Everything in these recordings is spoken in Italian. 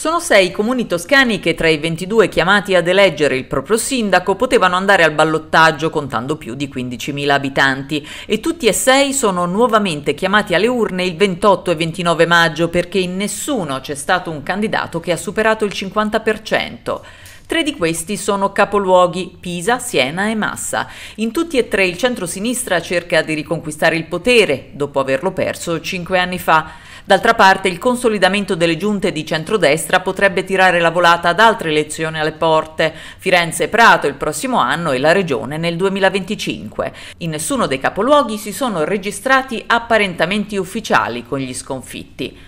Sono sei i comuni toscani che tra i 22 chiamati ad eleggere il proprio sindaco potevano andare al ballottaggio contando più di 15.000 abitanti e tutti e sei sono nuovamente chiamati alle urne il 28 e 29 maggio perché in nessuno c'è stato un candidato che ha superato il 50%. Tre di questi sono capoluoghi Pisa, Siena e Massa. In tutti e tre il centro-sinistra cerca di riconquistare il potere dopo averlo perso cinque anni fa. D'altra parte il consolidamento delle giunte di centrodestra potrebbe tirare la volata ad altre elezioni alle porte, Firenze e Prato il prossimo anno e la Regione nel 2025. In nessuno dei capoluoghi si sono registrati apparentamenti ufficiali con gli sconfitti.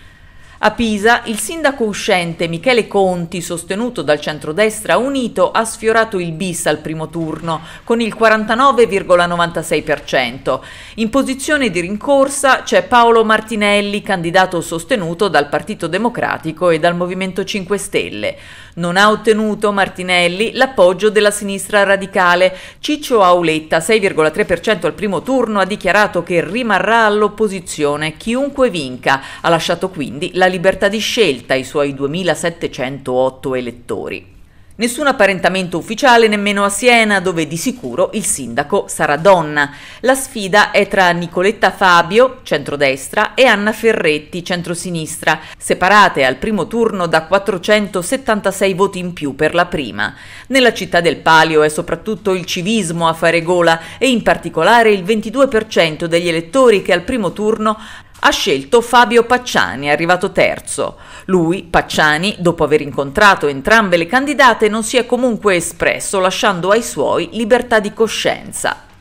A Pisa il sindaco uscente Michele Conti, sostenuto dal centrodestra unito, ha sfiorato il bis al primo turno con il 49,96%. In posizione di rincorsa c'è Paolo Martinelli, candidato sostenuto dal Partito Democratico e dal Movimento 5 Stelle. Non ha ottenuto Martinelli l'appoggio della sinistra radicale. Ciccio Auletta, 6,3% al primo turno, ha dichiarato che rimarrà all'opposizione chiunque vinca. Ha lasciato quindi la libertà di scelta ai suoi 2708 elettori. Nessun apparentamento ufficiale nemmeno a Siena, dove di sicuro il sindaco sarà donna. La sfida è tra Nicoletta Fabio, centrodestra, e Anna Ferretti, centrosinistra, separate al primo turno da 476 voti in più per la prima. Nella città del Palio è soprattutto il civismo a fare gola e in particolare il 22% degli elettori che al primo turno ha scelto Fabio Pacciani, arrivato terzo. Lui, Pacciani, dopo aver incontrato entrambe le candidate, non si è comunque espresso, lasciando ai suoi libertà di coscienza.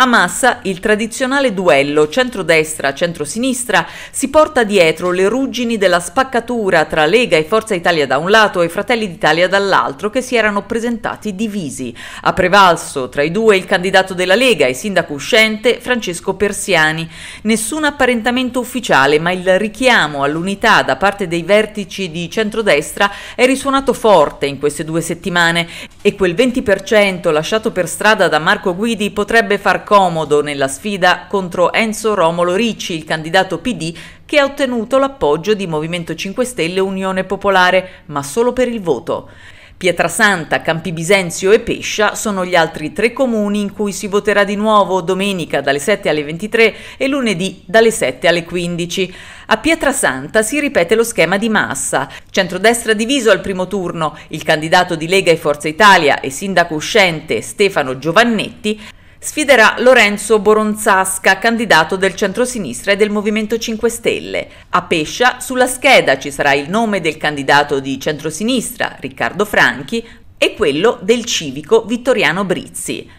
A Massa il tradizionale duello centrodestra-centrosinistra si porta dietro le ruggini della spaccatura tra Lega e Forza Italia da un lato e Fratelli d'Italia dall'altro che si erano presentati divisi. Ha prevalso tra i due il candidato della Lega e sindaco uscente Francesco Persiani. Nessun apparentamento ufficiale ma il richiamo all'unità da parte dei vertici di centrodestra è risuonato forte in queste due settimane e quel 20% lasciato per strada da Marco Guidi potrebbe far comodo nella sfida contro Enzo Romolo Ricci, il candidato PD, che ha ottenuto l'appoggio di Movimento 5 Stelle Unione Popolare, ma solo per il voto. Pietrasanta, Campi Bisenzio e Pescia sono gli altri tre comuni in cui si voterà di nuovo domenica dalle 7 alle 23 e lunedì dalle 7 alle 15. A Pietrasanta si ripete lo schema di massa. Centrodestra diviso al primo turno, il candidato di Lega e Forza Italia e sindaco uscente Stefano Giovannetti sfiderà Lorenzo Boronzasca, candidato del centrosinistra e del Movimento 5 Stelle. A Pescia sulla scheda ci sarà il nome del candidato di centrosinistra, Riccardo Franchi, e quello del civico Vittoriano Brizzi.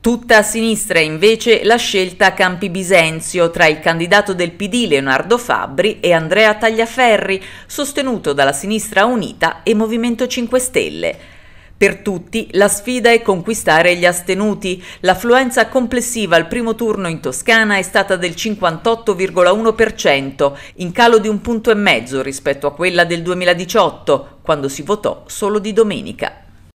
Tutta a sinistra invece la scelta Campi Bisenzio tra il candidato del PD Leonardo Fabbri e Andrea Tagliaferri, sostenuto dalla Sinistra Unita e Movimento 5 Stelle. Per tutti la sfida è conquistare gli astenuti. L'affluenza complessiva al primo turno in Toscana è stata del 58,1%, in calo di un punto e mezzo rispetto a quella del 2018, quando si votò solo di domenica.